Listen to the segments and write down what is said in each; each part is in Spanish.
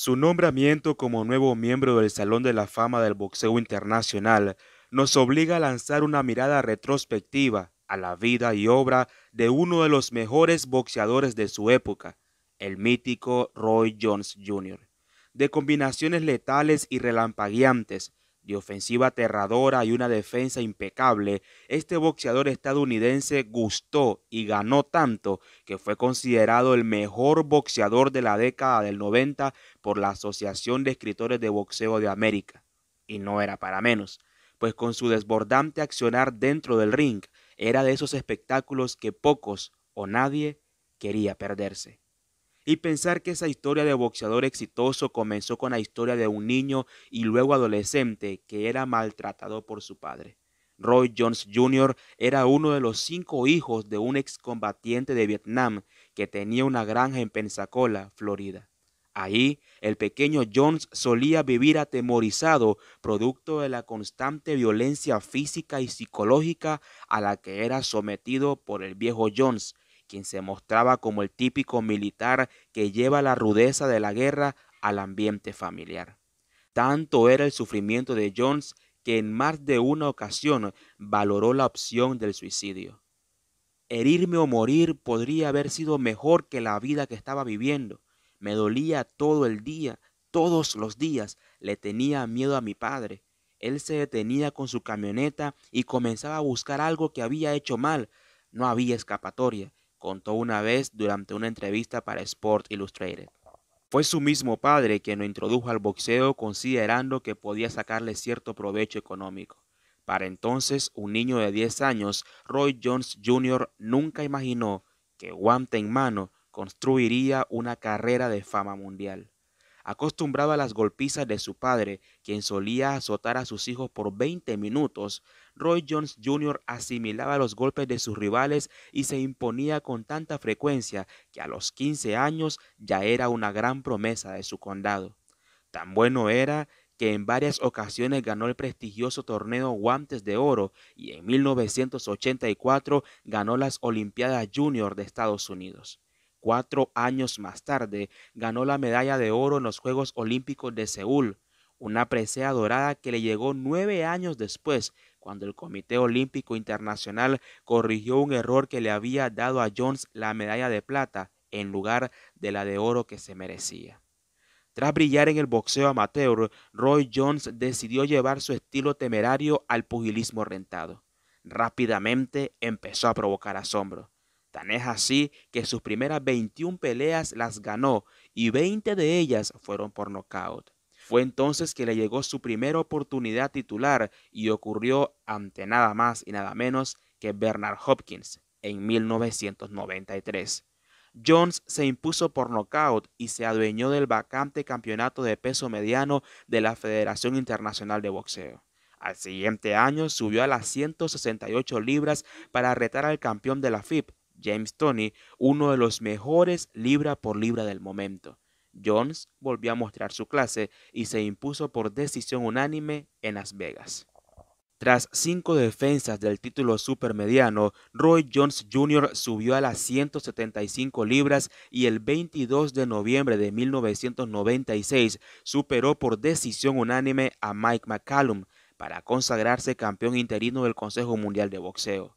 Su nombramiento como nuevo miembro del Salón de la Fama del Boxeo Internacional nos obliga a lanzar una mirada retrospectiva a la vida y obra de uno de los mejores boxeadores de su época, el mítico Roy Jones Jr. De combinaciones letales y relampagueantes, de ofensiva aterradora y una defensa impecable, este boxeador estadounidense gustó y ganó tanto que fue considerado el mejor boxeador de la década del 90 por la Asociación de Escritores de Boxeo de América. Y no era para menos, pues con su desbordante accionar dentro del ring era de esos espectáculos que pocos o nadie quería perderse. Y pensar que esa historia de boxeador exitoso comenzó con la historia de un niño y luego adolescente que era maltratado por su padre. Roy Jones Jr. era uno de los cinco hijos de un excombatiente de Vietnam que tenía una granja en Pensacola, Florida. Ahí, el pequeño Jones solía vivir atemorizado, producto de la constante violencia física y psicológica a la que era sometido por el viejo Jones, quien se mostraba como el típico militar que lleva la rudeza de la guerra al ambiente familiar. Tanto era el sufrimiento de Jones que en más de una ocasión valoró la opción del suicidio. Herirme o morir podría haber sido mejor que la vida que estaba viviendo. Me dolía todo el día, todos los días, le tenía miedo a mi padre. Él se detenía con su camioneta y comenzaba a buscar algo que había hecho mal. No había escapatoria contó una vez durante una entrevista para Sport Illustrated. Fue su mismo padre quien lo introdujo al boxeo considerando que podía sacarle cierto provecho económico. Para entonces, un niño de 10 años, Roy Jones Jr. nunca imaginó que guante en mano construiría una carrera de fama mundial acostumbrado a las golpizas de su padre, quien solía azotar a sus hijos por 20 minutos, Roy Jones Jr. asimilaba los golpes de sus rivales y se imponía con tanta frecuencia que a los 15 años ya era una gran promesa de su condado. Tan bueno era que en varias ocasiones ganó el prestigioso torneo Guantes de Oro y en 1984 ganó las Olimpiadas Junior de Estados Unidos. Cuatro años más tarde, ganó la medalla de oro en los Juegos Olímpicos de Seúl, una presea dorada que le llegó nueve años después, cuando el Comité Olímpico Internacional corrigió un error que le había dado a Jones la medalla de plata en lugar de la de oro que se merecía. Tras brillar en el boxeo amateur, Roy Jones decidió llevar su estilo temerario al pugilismo rentado. Rápidamente empezó a provocar asombro. Tan es así que sus primeras 21 peleas las ganó y 20 de ellas fueron por nocaut. Fue entonces que le llegó su primera oportunidad titular y ocurrió ante nada más y nada menos que Bernard Hopkins en 1993. Jones se impuso por nocaut y se adueñó del vacante campeonato de peso mediano de la Federación Internacional de Boxeo. Al siguiente año subió a las 168 libras para retar al campeón de la FIB, James Tony, uno de los mejores libra por libra del momento. Jones volvió a mostrar su clase y se impuso por decisión unánime en Las Vegas. Tras cinco defensas del título supermediano, Roy Jones Jr. subió a las 175 libras y el 22 de noviembre de 1996 superó por decisión unánime a Mike McCallum para consagrarse campeón interino del Consejo Mundial de Boxeo.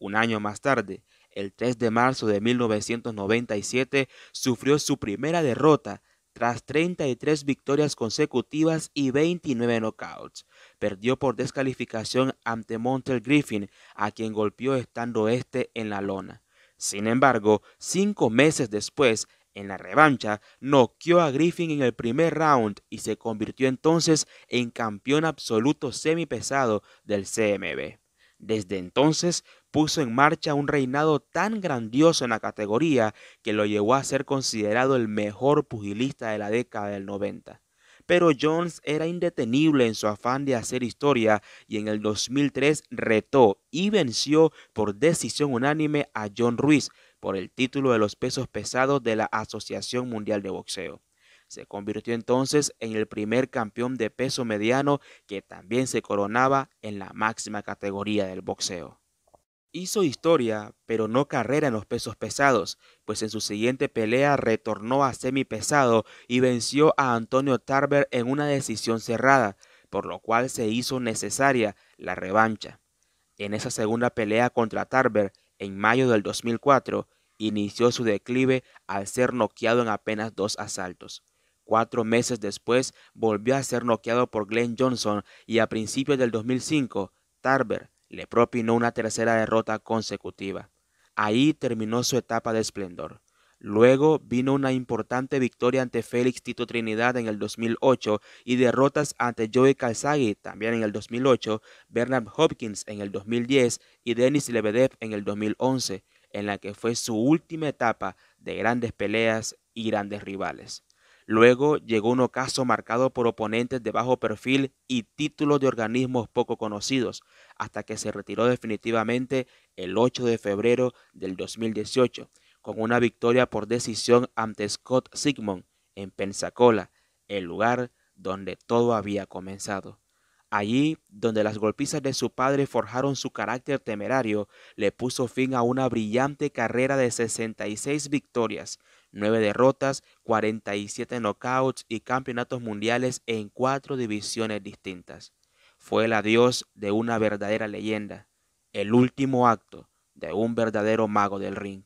Un año más tarde, el 3 de marzo de 1997 sufrió su primera derrota tras 33 victorias consecutivas y 29 knockouts. Perdió por descalificación ante Montel Griffin, a quien golpeó estando este en la lona. Sin embargo, cinco meses después, en la revancha, noqueó a Griffin en el primer round y se convirtió entonces en campeón absoluto semipesado del CMB. Desde entonces, puso en marcha un reinado tan grandioso en la categoría que lo llevó a ser considerado el mejor pugilista de la década del 90. Pero Jones era indetenible en su afán de hacer historia y en el 2003 retó y venció por decisión unánime a John Ruiz por el título de los pesos pesados de la Asociación Mundial de Boxeo. Se convirtió entonces en el primer campeón de peso mediano que también se coronaba en la máxima categoría del boxeo. Hizo historia, pero no carrera en los pesos pesados, pues en su siguiente pelea retornó a semipesado y venció a Antonio Tarver en una decisión cerrada, por lo cual se hizo necesaria la revancha. En esa segunda pelea contra Tarver, en mayo del 2004, inició su declive al ser noqueado en apenas dos asaltos. Cuatro meses después volvió a ser noqueado por Glenn Johnson y a principios del 2005, Tarver le propinó una tercera derrota consecutiva. Ahí terminó su etapa de esplendor. Luego vino una importante victoria ante Félix Tito Trinidad en el 2008 y derrotas ante Joey Calzaghe también en el 2008, Bernard Hopkins en el 2010 y Denis Lebedev en el 2011, en la que fue su última etapa de grandes peleas y grandes rivales. Luego llegó un ocaso marcado por oponentes de bajo perfil y títulos de organismos poco conocidos, hasta que se retiró definitivamente el 8 de febrero del 2018, con una victoria por decisión ante Scott Sigmund en Pensacola, el lugar donde todo había comenzado. Allí, donde las golpizas de su padre forjaron su carácter temerario, le puso fin a una brillante carrera de 66 victorias, 9 derrotas, 47 knockouts y campeonatos mundiales en cuatro divisiones distintas. Fue el adiós de una verdadera leyenda, el último acto de un verdadero mago del ring.